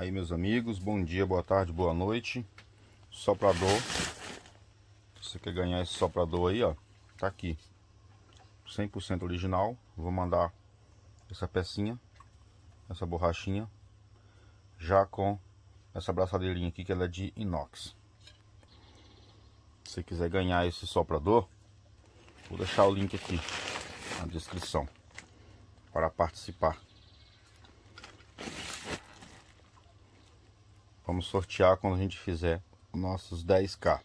Aí, meus amigos, bom dia, boa tarde, boa noite. Soprador. você quer ganhar esse soprador aí, ó, tá aqui. 100% original. Vou mandar essa pecinha, essa borrachinha, já com essa braçadeirinha aqui que ela é de inox. Se você quiser ganhar esse soprador, vou deixar o link aqui na descrição para participar. Vamos sortear quando a gente fizer nossos 10k.